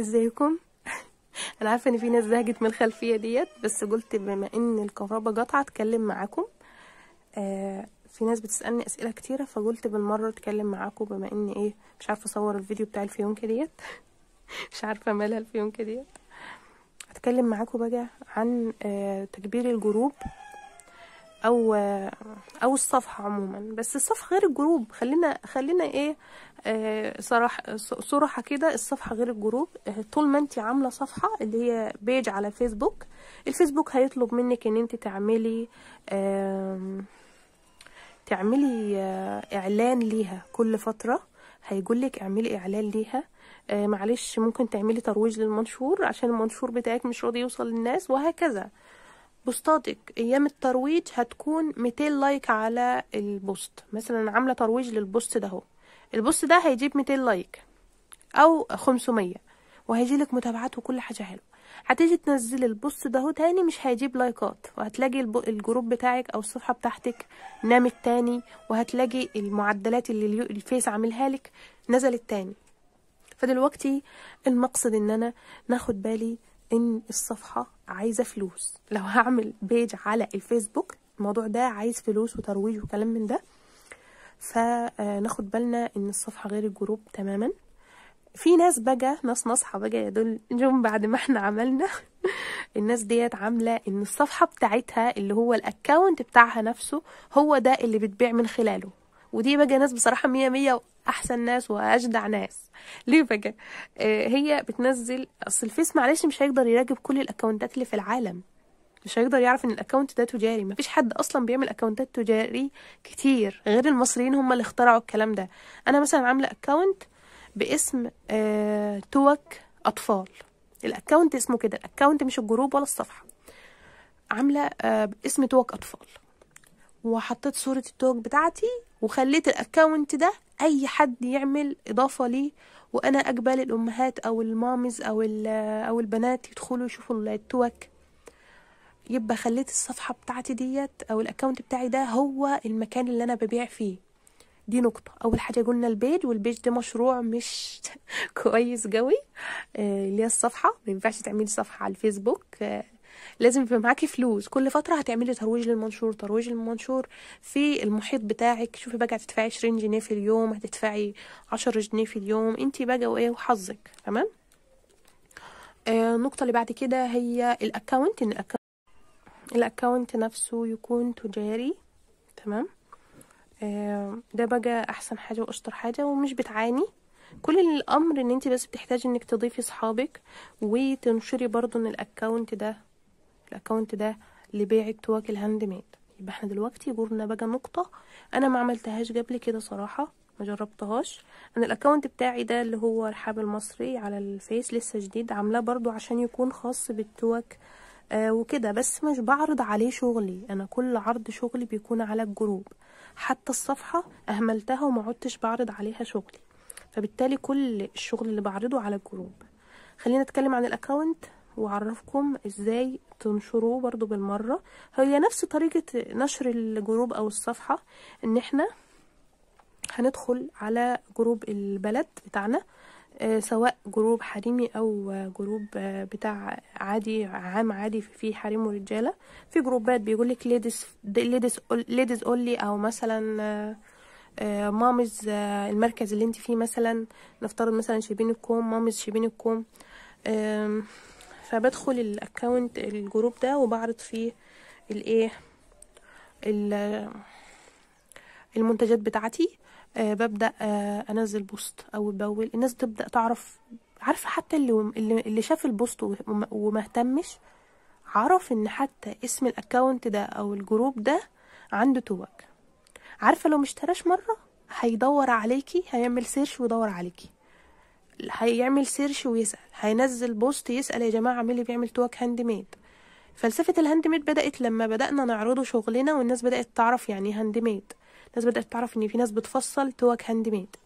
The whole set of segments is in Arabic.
ازيكم انا عارفه ان في ناس زهقت من الخلفيه ديت بس قلت بما ان الكهرباء قطعه اتكلم معاكم آه في ناس بتسالني اسئله كتيره فقلت بالمره اتكلم معاكم بما ان ايه مش عارفه اصور الفيديو بتاع الفيونكه ديت مش عارفه مالها الفيونكه ديت هتكلم معاكم بقى عن آه تكبير الجروب او او الصفحه عموما بس الصفحه غير الجروب خلينا خلينا ايه آه، صراحه صراحه كده الصفحه غير الجروب آه، طول ما انت عامله صفحه اللي هي بيج على فيسبوك الفيسبوك هيطلب منك ان انت تعملي تعملي آه، اعلان ليها كل فتره هيقولك اعملي اعلان ليها آه معلش ممكن تعملي ترويج للمنشور عشان المنشور بتاعك مش راضي يوصل للناس وهكذا بوستاتك ايام الترويج هتكون 200 لايك على البوست مثلا عامله ترويج للبوست ده هو البوست ده هيجيب 200 لايك او 500 وهيجي لك متابعات وكل حاجه حلوه هتيجي تنزلي البوست ده تاني مش هيجيب لايكات وهتلاقي الجروب بتاعك او الصفحه بتاعتك نامت تاني وهتلاقي المعدلات اللي الفيس عاملها لك نزلت تاني فدلوقتي المقصد ان انا ناخد بالي ان الصفحه عايزه فلوس لو هعمل بيج على الفيسبوك الموضوع ده عايز فلوس وترويج وكلام من ده فناخد آه، بالنا ان الصفحه غير الجروب تماما في ناس بقى ناس نصحة بقى دول جم بعد ما احنا عملنا الناس ديت عامله ان الصفحه بتاعتها اللي هو الاكونت بتاعها نفسه هو ده اللي بتبيع من خلاله ودي بقى ناس بصراحه مية مية احسن ناس واجدع ناس ليه بقى آه، هي بتنزل اصل الفيس معلش مش هيقدر يراقب كل الاكونتات اللي في العالم مش هيقدر يعرف ان الاكونت ده تجاري مفيش حد اصلا بيعمل اكونتات تجاري كتير غير المصريين هم اللي اخترعوا الكلام ده انا مثلا عامله اكونت باسم آه توك اطفال الاكونت اسمه كده الاكونت مش الجروب ولا الصفحه عامله آه باسم توك اطفال وحطيت صورة التوك بتاعتي وخليت الاكونت ده اي حد يعمل اضافة ليه وانا اقبل الامهات او المامز او او البنات يدخلوا يشوفوا التوك يبقى خليت الصفحة بتاعتي ديت او الاكونت بتاعي ده هو المكان اللي انا ببيع فيه دي نقطة أول حاجة قلنا البيج والبيج ده مشروع مش كويس قوي آه، اللي هي الصفحة ما ينفعش تعملي صفحة على الفيسبوك آه، لازم يبقى معاكي فلوس كل فتره هتعملي ترويج للمنشور ترويج للمنشور في المحيط بتاعك شوفي بقى هتدفعي 20 جنيه في اليوم هتدفعي 10 جنيه في اليوم انت بقى وايه وحظك تمام آه النقطه اللي بعد كده هي الاكونت ان الاكونت نفسه يكون تجاري تمام آه ده بقى احسن حاجه واشطر حاجه ومش بتعاني كل الامر ان انت بس بتحتاجي انك تضيفي اصحابك وتنشري برضو ان الاكونت ده الاكونت ده لبيع التواك الهاند ميد يبقى احنا دلوقتي جورنا بقى نقطه انا ما عملتهاش قبل كده صراحه ما جربتهاش انا الاكونت بتاعي ده اللي هو رحاب المصري على الفيس لسه جديد عاملاه برضو عشان يكون خاص بالتواك آه وكده بس مش بعرض عليه شغلي انا كل عرض شغلي بيكون على الجروب حتى الصفحه اهملتها وما عدتش بعرض عليها شغلي فبالتالي كل الشغل اللي بعرضه على الجروب خلينا نتكلم عن الاكونت وعرفكم ازاي تنشروه برضو بالمرة هي نفس طريقة نشر الجروب او الصفحة ان احنا هندخل على جروب البلد بتاعنا آه، سواء جروب حريمي او جروب آه، بتاع عادي عام عادي في حريم ورجاله في جروبات بيقول لك ليديز ليديز ليديز اونلي او مثلا مامز آه، المركز اللي انت فيه مثلا نفترض مثلا شيبينكم الكوم مامز شيبينكم الكوم فبدخل الاكونت الجروب ده وبعرض فيه الايه المنتجات بتاعتي آه ببدا آه انزل بوست او بول الناس تبدا تعرف عارفه حتى اللي اللي شاف البوست وما اهتمش عرف ان حتى اسم الاكونت ده او الجروب ده عنده توك عارفه لو مشتراش مره هيدور عليكي هيعمل سيرش ويدور عليكي هيعمل سيرش ويسال هينزل بوست يسال يا جماعه مين اللي بيعمل توك هاند ميد فلسفه الهاند ميد بدات لما بدانا نعرضه شغلنا والناس بدات تعرف يعني ايه هاند ميد الناس بدات تعرف ان في ناس بتفصل توك هاند ميد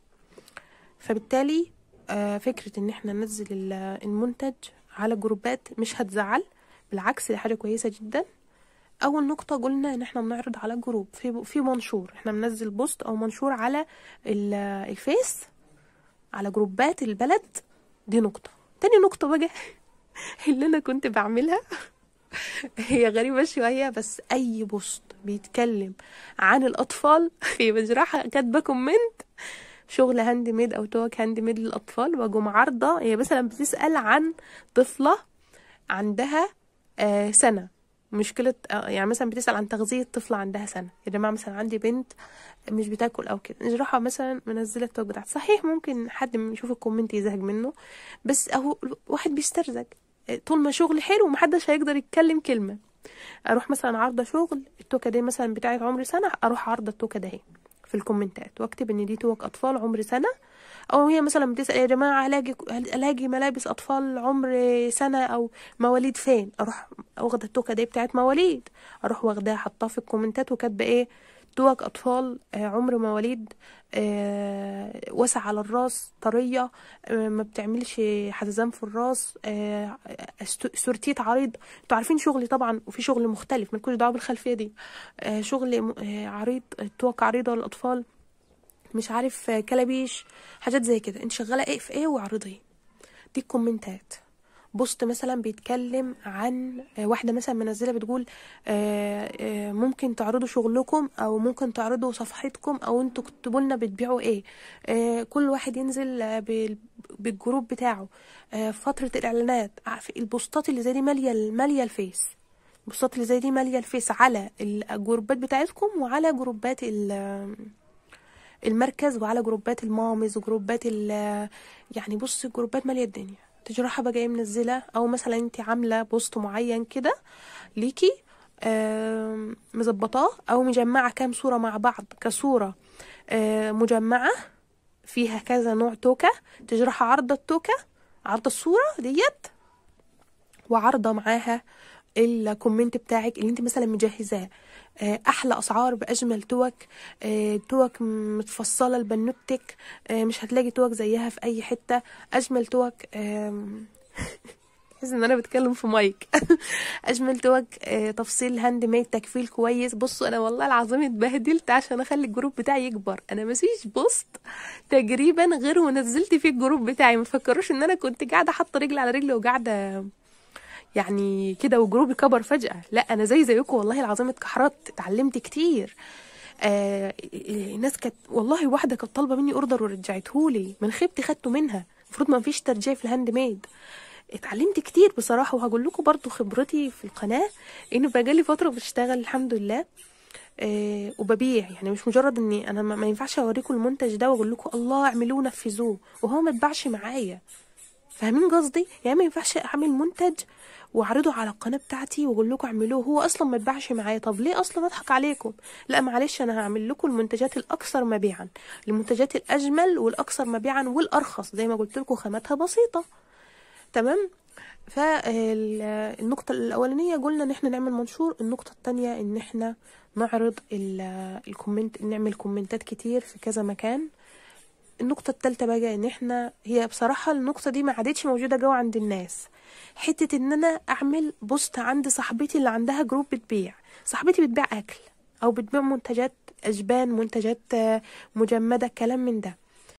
فبالتالي آه، فكره ان احنا ننزل المنتج على جروبات مش هتزعل بالعكس دي حاجه كويسه جدا اول نقطه قلنا ان احنا بنعرض على جروب في في منشور احنا بننزل بوست او منشور على الفيس على جروبات البلد دي نقطة تاني نقطة بقى اللي أنا كنت بعملها هي غريبة شوية بس أي بوست بيتكلم عن الأطفال في مجرحة كاتبة كومنت شغل هاند ميد أو توك هاند ميد للأطفال وأجوم عارضة هي مثلا بتسأل عن طفلة عندها آه، سنة مشكلة آه، يعني مثلا بتسأل عن تغذية طفلة عندها سنة يا جماعة مثلا عندي بنت مش بتاكل أو كده نجرحها مثلا منزلة التوك بتاعتها صحيح ممكن حد يشوف الكومنت يزهج منه بس أهو واحد بيسترزق آه، طول ما شغل حلو محدش هيقدر يتكلم كلمة أروح مثلا عارضة شغل التوكة دي مثلا بتاعت عمري سنة أروح عارضة التوكة دهي في الكومنتات واكتب ان دي توك اطفال عمر سنه او هي مثلا بتسال يا جماعه الاقي ملابس اطفال عمر سنه او مواليد فين اروح واخده التوكه دي بتاعت مواليد اروح واخداها حطها في الكومنتات وكاتبه ايه دوك أطفال آه، عمر مواليد آه، واسع على الراس طرية آه، ما بتعملش حزام في الراس سورتيت عريض انتوا عارفين شغلي طبعا وفي شغل مختلف ملكوش دعوه بالخلفيه دي شغل عريض توك عريضه للاطفال مش عارف كلابيش حاجات زي كده انت شغاله ايه في ايه وعرضي دي الكومنتات بوست مثلا بيتكلم عن آه، واحده مثلا منزله بتقول آه، آه، ممكن تعرضوا شغلكم او ممكن تعرضوا صفحتكم او انتوا تكتبوا لنا بتبيعوا ايه كل واحد ينزل بالجروب بتاعه فتره الاعلانات البوستات اللي زي دي ماليه ماليه الفيس البوستات اللي زي دي ماليه الفيس على الجروبات بتاعتكم وعلى جروبات المركز وعلى جروبات المامز وجروبات يعني بص الجروبات ماليه الدنيا تجرحها بقى جايه منزله او مثلا انت عامله بوست معين كده ليكي مظبطاه او مجمعه كام صوره مع بعض كصوره آه، مجمعه فيها كذا نوع توكه تجرحها عرض التوكه عرض الصوره ديت وعارضه معاها الكومنت بتاعك اللي انت مثلا مجهزاه آه، احلى اسعار باجمل توك آه، توك متفصله لبنوتك آه، مش هتلاقي توك زيها في اي حته اجمل توك تحس ان انا بتكلم في مايك اجمل توك تفصيل هاند ميد تكفيل كويس بصوا انا والله العظيم اتبهدلت عشان اخلي الجروب بتاعي يكبر انا ما فيش بوست تقريبا غير ونزلت فيه الجروب بتاعي ما تفكروش ان انا كنت قاعده حاطه رجل على رجل وقاعده يعني كده وجروبي كبر فجأة لا أنا زي زيكم والله العظيم اتكحرت اتعلمت كتير آه, آه، الناس كانت والله واحدة كانت طالبة مني أوردر ورجعتهولي من خيبتي خدته منها المفروض ما فيش ترجيع في الهاند ميد اتعلمت كتير بصراحة وهقول لكم برضو خبرتي في القناة إنه بقالي فترة بشتغل الحمد لله آه وببيع يعني مش مجرد اني انا ما ينفعش اوريكم المنتج ده واقول لكم الله اعملوه نفذوه وهو ما اتباعش معايا فاهمين قصدي يعني ما ينفعش اعمل منتج واعرضه على القناه بتاعتي واقول لكم اعملوه هو اصلا ما اتباعش معايا طب ليه اصلا اضحك عليكم لا معلش انا هعمل لكم المنتجات الاكثر مبيعا المنتجات الاجمل والاكثر مبيعا والارخص زي ما قلت لكم خاماتها بسيطه تمام فالنقطة الأولانية قلنا إن إحنا نعمل منشور، النقطة التانية إن إحنا نعرض الكومنت نعمل كومنتات كتير في كذا مكان النقطة التالتة بقى ان احنا هي بصراحة النقطة دي ما عادتش موجودة جوا عند الناس حتة ان انا اعمل بوست عند صاحبتي اللي عندها جروب بتبيع صاحبتي بتبيع اكل او بتبيع منتجات اجبان منتجات آه، مجمدة كلام من ده